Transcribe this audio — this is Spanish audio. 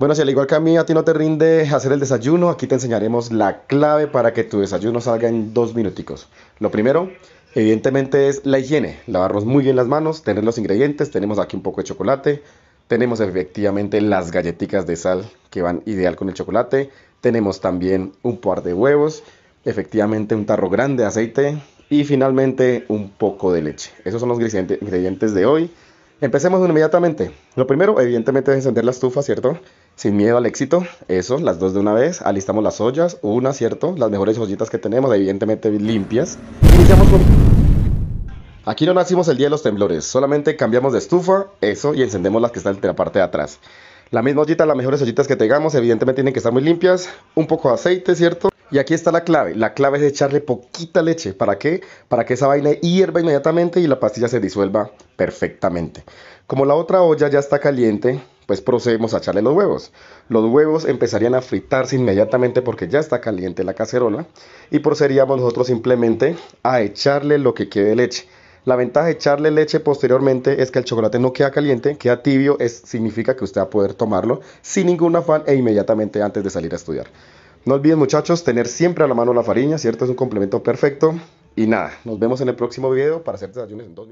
Bueno, si al igual que a mí a ti no te rinde hacer el desayuno, aquí te enseñaremos la clave para que tu desayuno salga en dos minuticos. Lo primero, evidentemente, es la higiene. Lavarnos muy bien las manos, tener los ingredientes. Tenemos aquí un poco de chocolate. Tenemos efectivamente las galletitas de sal que van ideal con el chocolate. Tenemos también un par de huevos. Efectivamente, un tarro grande de aceite. Y finalmente, un poco de leche. Esos son los ingredientes de hoy. Empecemos inmediatamente. Lo primero, evidentemente, es encender la estufa, ¿cierto? Sin miedo al éxito. Eso, las dos de una vez. Alistamos las ollas, una, ¿cierto? Las mejores ollitas que tenemos, evidentemente limpias. Iniciamos con... Aquí no nacimos el día de los temblores, solamente cambiamos de estufa, eso, y encendemos las que están en la parte de atrás. La misma ollita, las mejores ollitas que tengamos, evidentemente tienen que estar muy limpias, un poco de aceite, ¿cierto? Y aquí está la clave. La clave es echarle poquita leche. ¿Para qué? Para que esa vaina hierva inmediatamente y la pastilla se disuelva perfectamente. Como la otra olla ya está caliente, pues procedemos a echarle los huevos. Los huevos empezarían a fritarse inmediatamente porque ya está caliente la cacerola y procederíamos nosotros simplemente a echarle lo que quede leche. La ventaja de echarle leche posteriormente es que el chocolate no queda caliente, queda tibio, es, significa que usted va a poder tomarlo sin ningún afán e inmediatamente antes de salir a estudiar. No olviden muchachos tener siempre a la mano la farina, ¿cierto? Es un complemento perfecto. Y nada, nos vemos en el próximo video para hacer desayunos en dos minutos.